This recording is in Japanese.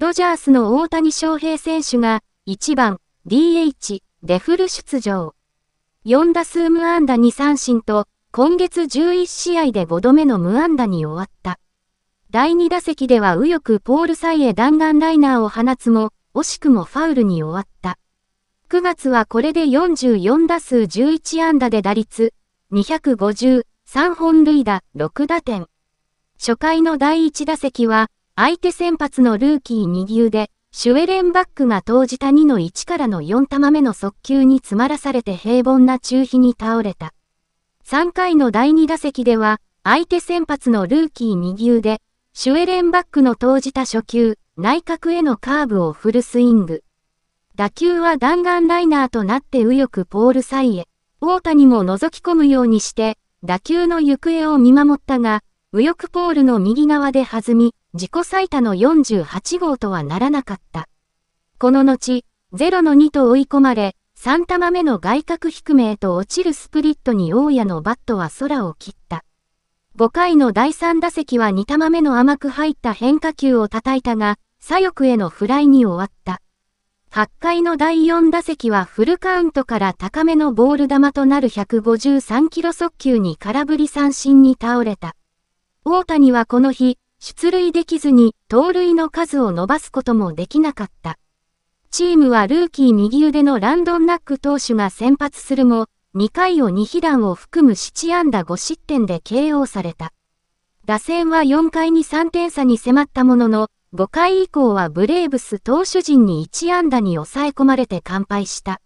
ドジャースの大谷翔平選手が1番 DH でフル出場。4打数無安打2三振と今月11試合で5度目の無安打に終わった。第2打席では右翼ポールサイへ弾丸ライナーを放つも、惜しくもファウルに終わった。9月はこれで44打数11安打で打率、253本塁打、6打点。初回の第1打席は、相手先発のルーキー二球で、シュエレンバックが投じた2の1からの4玉目の速球に詰まらされて平凡な中飛に倒れた。3回の第2打席では、相手先発のルーキー二球で、シュエレンバックの投じた初球、内角へのカーブをフルスイング。打球は弾丸ライナーとなって右翼ポールサイへ、大谷も覗き込むようにして、打球の行方を見守ったが、右翼ポールの右側で弾み、自己最多の48号とはならなかった。この後、0の2と追い込まれ、3玉目の外角低めへと落ちるスプリットに大家のバットは空を切った。5回の第3打席は2玉目の甘く入った変化球を叩いたが、左翼へのフライに終わった。8回の第4打席はフルカウントから高めのボール球となる153キロ速球に空振り三振に倒れた。大谷はこの日、出塁できずに盗塁の数を伸ばすこともできなかった。チームはルーキー右腕のランドン・ナック投手が先発するも、2回を2被弾を含む7安打5失点で KO された。打線は4回に3点差に迫ったものの、5回以降はブレーブス投手陣に1安打に抑え込まれて完敗した。